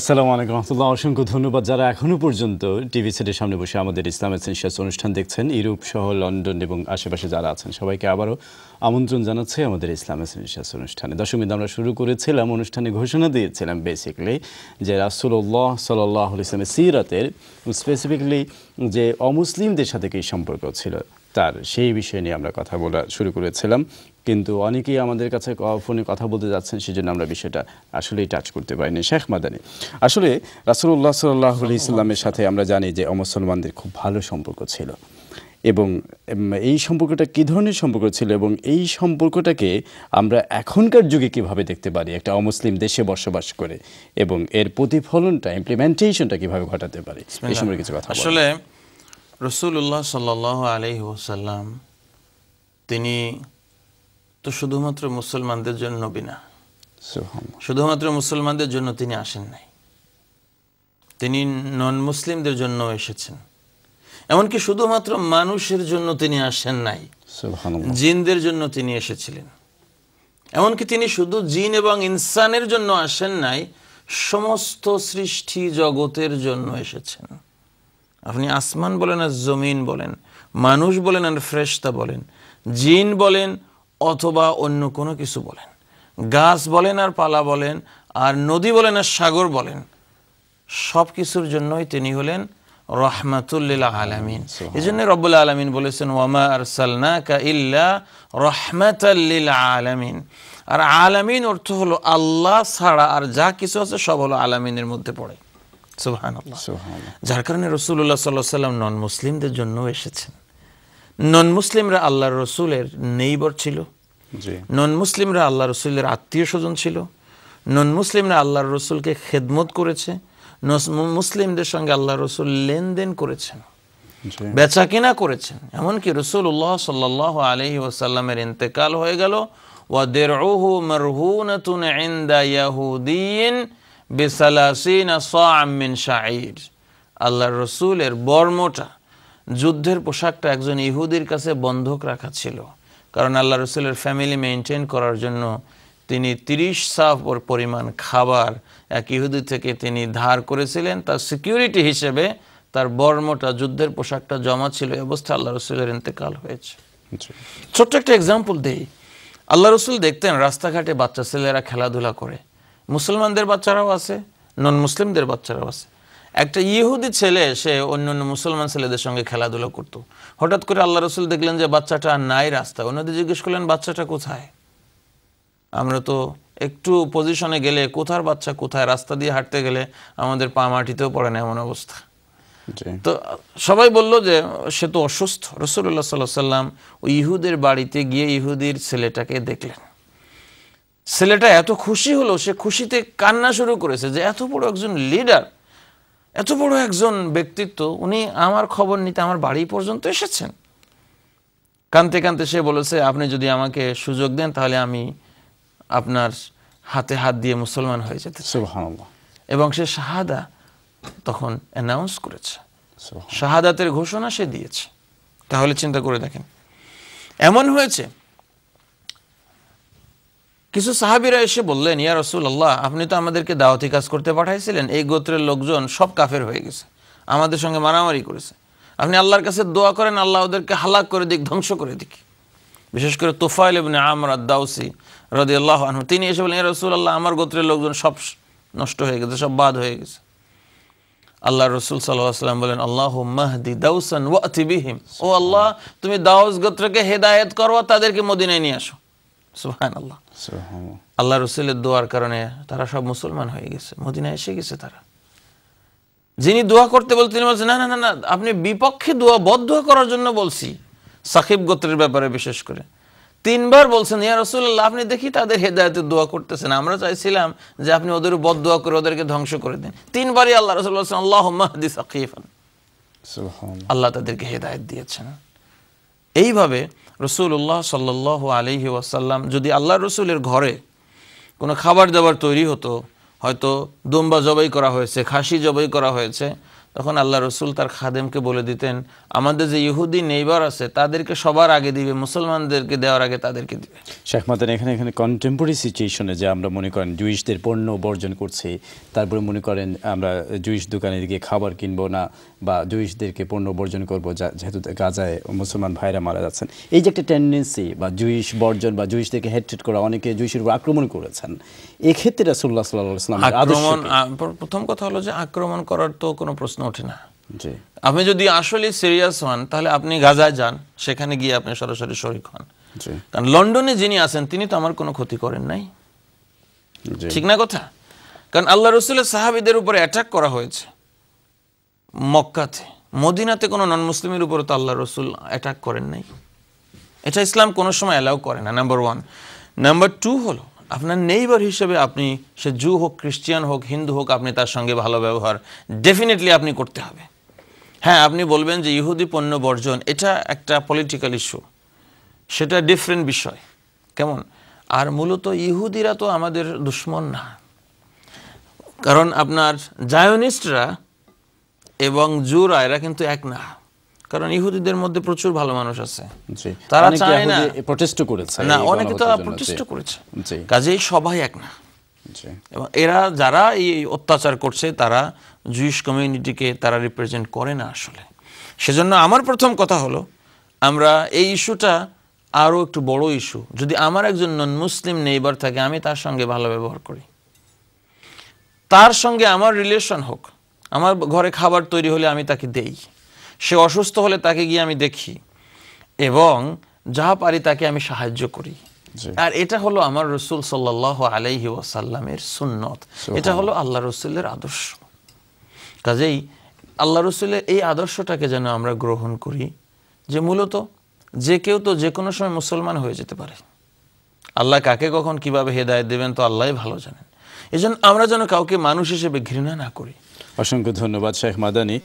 আসসালামু আলাইকুম রহমতুল্লাহ অসংখ্য ধন্যবাদ যারা এখনও পর্যন্ত টিভি সেটের সামনে বসে আমাদের ইসলাম সেন্সাস অনুষ্ঠান দেখছেন ইউরোপ সহ লন্ডন এবং আশেপাশে যারা আছেন সবাইকে আবারও আমন্ত্রণ জানাচ্ছে আমাদের ইসলাম শেষ অনুষ্ঠানে দশমীতে আমরা শুরু করেছিলাম অনুষ্ঠানে ঘোষণা দিয়েছিলাম বেসিকলি যে রাসুল্লাহ সাল্লাহ ইসলামের সিরাতের স্পেসিফিকলি যে অমুসলিমদের সাথে কী সম্পর্ক ছিল তার সেই বিষয় নিয়ে আমরা কথা বলা শুরু করেছিলাম কিন্তু অনেকেই আমাদের কাছে ফোনে কথা বলতে যাচ্ছেন সেই জন্য আমরা বিষয়টা আসলেই টাচ করতে পারিনি শেখ মাদানি আসলে রাসুল্লাহ সাল্লি ইসলামের সাথে আমরা জানি যে অমুসলমানদের খুব ভালো সম্পর্ক ছিল এবং এই সম্পর্কটা কী ধরনের সম্পর্ক ছিল এবং এই সম্পর্কটাকে আমরা এখনকার যুগে কিভাবে দেখতে পারি একটা অমুসলিম দেশে বসবাস করে এবং এর প্রতিফলনটা ইমপ্লিমেন্টেশনটা কিভাবে ঘটাতে পারি এই সম্পর্কে কিছু কথা আসলে রসুল্লাহ সাল আলহি ওসাল্লাম তিনি তো শুধুমাত্র মুসলমানদের জন্য বিনা শুধুমাত্র মুসলমানদের জন্য তিনি আসেন নাই তিনি নন মুসলিমদের জন্য এসেছেন এমনকি শুধুমাত্র মানুষের জন্য তিনি আসেন নাই জিনদের জন্য তিনি এসেছিলেন এমনকি তিনি শুধু জিন এবং ইনসানের জন্য আসেন নাই সমস্ত সৃষ্টি জগতের জন্য এসেছেন আপনি আসমান বলেন আর জমিন বলেন মানুষ বলেন আর ফ্রেশতা বলেন জিন বলেন অথবা অন্য কোনো কিছু বলেন গাছ বলেন আর পালা বলেন আর নদী বলেন আর সাগর বলেন সব কিছুর জন্যই তিনি হলেন রহমাতুল্লিলা আলামিন এই জন্য রব্বুল আলমিন বলেছেন ওয়ামা আরসালনা কা ইল্লা রহমাতাল্লিল আলামিন আর আলামিন অর্থ হলো আল্লাহ ছাড়া আর যা কিছু আছে সব হলো আলামিনের মধ্যে পড়ে যার কারণে রসুল্লাহ সাল্লাম নন মুসলিমদের জন্য এসেছেন নন মুসলিমরা আল্লাহ রসুলের নেইবর ছিল নন মুসলিমরা আল্লাহ রসুলের আত্মীয় স্বজন ছিল নন মুসলিমরা আল্লাহ রসুলকে খেদমত করেছে মুসলিমদের সঙ্গে আল্লাহ রসুল লেনদেন করেছেন বেচা কিনা করেছেন এমনকি রসুল্লাহ সাল্লাহ আলহি ওসাল্লামের ইন্তেকাল হয়ে গেল ওয়াদের বেসালাসিন সামিন শাহির আল্লাহ রসুলের বর্মটা যুদ্ধের পোশাকটা একজন ইহুদির কাছে বন্ধক রাখা ছিল কারণ আল্লাহ রসুলের ফ্যামিলি মেনটেন করার জন্য তিনি তিরিশ সাফ ওর পরিমাণ খাবার এক ইহুদি থেকে তিনি ধার করেছিলেন তার সিকিউরিটি হিসেবে তার বর্মটা যুদ্ধের পোশাকটা জমা ছিল এই অবস্থা আল্লাহ রসুলের ইন্তেকাল হয়েছে ছোট্ট একটা এক্সাম্পল দেই আল্লাহ রসুল দেখতেন রাস্তাঘাটে বাচ্চা ছেলেরা খেলাধুলা করে মুসলমানদের বাচ্চারাও আছে নন মুসলিমদের বাচ্চারাও আছে একটা ইহুদি ছেলে সে অন্য অন্য মুসলমান ছেলেদের সঙ্গে খেলাধুলা করত। হঠাৎ করে আল্লাহ রসুল দেখলেন যে বাচ্চাটা নাই রাস্তা ওনাদের জিজ্ঞেস করলেন বাচ্চাটা কোথায় আমরা তো একটু পজিশনে গেলে কোথার বাচ্চা কোথায় রাস্তা দিয়ে হাঁটতে গেলে আমাদের পা মাটিতেও পড়ে না এমন অবস্থা তো সবাই বলল যে সে তো অসুস্থ রসুল্লাহ সাল্লাহ সাল্লাম ওই ইহুদের বাড়িতে গিয়ে ইহুদির ছেলেটাকে দেখলেন ছেলেটা এত খুশি হলো সে খুশিতে কান্না শুরু করেছে যে এত বড় একজন লিডার এত বড় একজন ব্যক্তিত্ব উনি আমার খবর নিতে আমার বাড়ি পর্যন্ত এসেছেন কানতে কানতে সে বলেছে আপনি যদি আমাকে সুযোগ দেন তাহলে আমি আপনার হাতে হাত দিয়ে মুসলমান হয়ে যেতে এবং সে শাহাদা তখন অ্যানাউন্স করেছে শাহাদাতের ঘোষণা সে দিয়েছে তাহলে চিন্তা করে দেখেন এমন হয়েছে কিছু সাহাবিরা এসে বললেন ইয়া রসুল আল্লাহ আপনি তো আমাদেরকে দাওয়াতি কাজ করতে পাঠাইছিলেন এই গোত্রের লোকজন সব কাফের হয়ে গেছে আমাদের সঙ্গে মারামারি করেছে আপনি আল্লাহর কাছে দোয়া করেন আল্লাহ ওদেরকে হালাক করে দিক ধ্বংস করে দিক বিশেষ করে তোফাইল ইবনে আমর আদাউসি রদি আল্লাহ আহম তিনি এসে বলেন রসুল আল্লাহ আমার গোত্রের লোকজন সব নষ্ট হয়ে গেছে সব বাদ হয়ে গেছে আল্লাহ রসুল সাল্লাম বলেন আল্লাহ মাহদি দাউসান ও আল্লাহ তুমি দাউস গোত্রকে হেদায়েত করো তাদেরকে মদিনায় নিয়ে আসো সুহান আল্লাহ রসুলের দোয়ার কারণে তারা সব মুসলমান হয়ে গেছে মদিনা এসে গেছে তারা যিনি দোয়া করতে বলতে তিনি বলছেন না না না আপনি বিপক্ষে দোয়া বদোয়া করার জন্য বলছি সাকিব গোত্রের ব্যাপারে বিশেষ করে তিনবার বলছেন ইয়া রসুল্লাহ আপনি দেখি তাদের হেদায়তের দোয়া করতেছেন আমরা চাইছিলাম যে আপনি ওদের বদ দোয়া করে ওদেরকে ধ্বংস করে দিন তিনবারই আল্লাহ রসুল্লাহ আল্লাহ আল্লাহ তাদেরকে হেদায়ত দিয়েছেন এইভাবে উল্লাহ সাল্লাহ আলহি ওয়াসাল্লাম যদি আল্লাহ রসুলের ঘরে কোনো খাবার দাবার তৈরি হতো হয়তো দুম্বা জবাই করা হয়েছে খাসি জবাই করা হয়েছে তখন আল্লাহ রসুল তার খাদেমকে বলে দিতেন আমাদের যে ইহুদি নেইবার আছে তাদেরকে সবার আগে দিবে মুসলমানদেরকে দেওয়ার আগে তাদেরকে দিবে শেখ মাদান এখানে এখানে কন্টেম্পোরারি সিচুয়েশনে যে আমরা মনে করেন জুইশদের পণ্য বর্জন করছে তারপরে মনে করেন আমরা জুইশ দোকানে গিয়ে খাবার কিনবো না বা জুইশদেরকে পণ্য বর্জন করবো যেহেতু গাজায় মুসলমান ভাইরা মারা যাচ্ছেন এই যে একটা টেন্ডেন্সি বা জুইশ বর্জন বা জুইশদেরকে হেডট্রেট করা অনেকে জুইশের উপর আক্রমণ করেছেন এক্ষেত্রে রাসুল্লাহ সাল্লাহ আক্রমণ প্রথম কথা হলো যে আক্রমণ করার তো কোনো প্রশ্ন প্রশ্ন ওঠে না আপনি যদি আসলে সিরিয়াস হন তাহলে আপনি গাজায় যান সেখানে গিয়ে আপনি সরাসরি শরিক হন কারণ লন্ডনে যিনি আছেন তিনি তো আমার কোনো ক্ষতি করেন নাই ঠিক না কথা কারণ আল্লাহ রসুল সাহাবিদের উপরে অ্যাটাক করা হয়েছে মক্কাতে মদিনাতে কোনো নন মুসলিমের উপরে তো আল্লাহ রসুল অ্যাটাক করেন নাই এটা ইসলাম কোনো সময় অ্যালাউ করে না নাম্বার ওয়ান নাম্বার টু হলো আপনার নেইবার হিসেবে আপনি সে জু হোক খ্রিস্টিয়ান হোক হিন্দু হোক আপনি তার সঙ্গে ভালো ব্যবহার ডেফিনেটলি আপনি করতে হবে হ্যাঁ আপনি বলবেন যে ইহুদি পণ্য বর্জন এটা একটা পলিটিক্যাল ইস্যু সেটা ডিফারেন্ট বিষয় কেমন আর মূলত ইহুদিরা তো আমাদের দুশ্মন না কারণ আপনার জায়নিস্টরা এবং জুরা এরা কিন্তু এক না কারণ ইহুদিদের মধ্যে প্রচুর ভালো মানুষ আছে তারা চায় না প্রটেস্ট করেছে না অনেকে তো প্রটেস্ট করেছে কাজেই সবাই এক না এবং এরা যারা এই অত্যাচার করছে তারা জুইশ কমিউনিটিকে তারা রিপ্রেজেন্ট করে না আসলে সেজন্য আমার প্রথম কথা হলো আমরা এই ইস্যুটা আরও একটু বড় ইস্যু যদি আমার একজন নন মুসলিম নেইবার থাকে আমি তার সঙ্গে ভালো ব্যবহার করি তার সঙ্গে আমার রিলেশন হোক আমার ঘরে খাবার তৈরি হলে আমি তাকে দেই সে অসুস্থ হলে তাকে গিয়ে আমি দেখি এবং যা পারি তাকে আমি সাহায্য করি আর এটা হলো আমার রসুল সাল্লাহ আলাইহি ওয়াসাল্লামের সুন্নত এটা হলো আল্লাহ রসুলের আদর্শ কাজেই আল্লাহ রসুলের এই আদর্শটাকে যেন আমরা গ্রহণ করি যে মূলত যে কেউ তো যে কোনো সময় মুসলমান হয়ে যেতে পারে আল্লাহ কাকে কখন কিভাবে হেদায়ত দেবেন তো আল্লাহ ভালো জানেন এজন্য আমরা যেন কাউকে মানুষ হিসেবে ঘৃণা না করি অসংখ্য ধন্যবাদ শেখ মাদানী